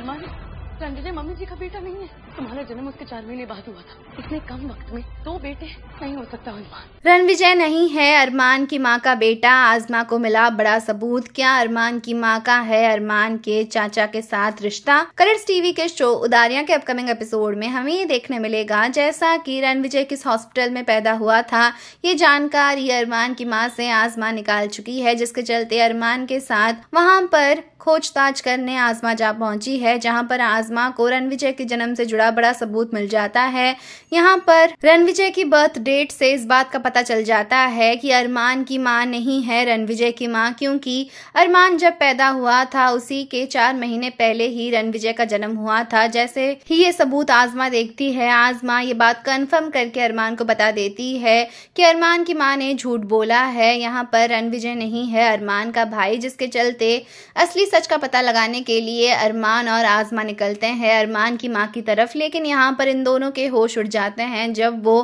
Ein Mann? जी mummy ji का बेटा नहीं है तुम्हारा जन्म उसके चार महीने बाद हुआ था इतने कम वक्त में दो बेटे नहीं हो सकता अरमान रणविजय नहीं है अरमान की माँ का बेटा आजमा को मिला बड़ा सबूत क्या अरमान की माँ का है अरमान के चाचा के साथ रिश्ता करट्स टीवी के शो उदारिया के अपकमिंग एपिसोड में हमें ये देखने मिलेगा जैसा की रणविजय किस हॉस्पिटल में पैदा हुआ था ये जानकारी अरमान की माँ से आजमा निकाल चुकी है जिसके चलते अरमान के साथ वहाँ पर खोजताछ करने आजमा जा पहुंची है जहाँ पर आजमा प्लाज्मा को रणविजय के जन्म से जुड़ा बड़ा सबूत मिल जाता है यहाँ पर रणविजय की बर्थ डेट से इस बात का पता चल जाता है कि अरमान की माँ नहीं है रणविजय की माँ क्योंकि अरमान जब पैदा हुआ था उसी के चार महीने पहले ही रणविजय का जन्म हुआ था जैसे ही ये सबूत आजमा देखती है आजमा ये बात कन्फर्म करके अरमान को बता देती है कि अरमान की माँ ने झूठ बोला है यहाँ पर रणविजय नहीं है अरमान का भाई जिसके चलते असली सच का पता लगाने के लिए अरमान और आजमा निकलते चलते हैं अरमान की माँ की तरफ लेकिन यहाँ पर इन दोनों के होश उड़ जाते हैं जब वो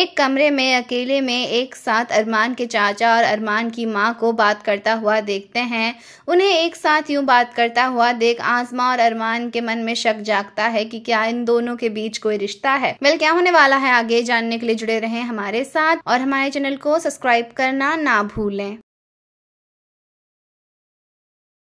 एक कमरे में अकेले में एक साथ अरमान के चाचा और अरमान की माँ को बात करता हुआ देखते हैं उन्हें एक साथ यूँ बात करता हुआ देख आजमा और अरमान के मन में शक जागता है कि क्या इन दोनों के बीच कोई रिश्ता है वेल क्या होने वाला है आगे जानने के लिए जुड़े रहें हमारे साथ और हमारे चैनल को सब्सक्राइब करना ना भूलें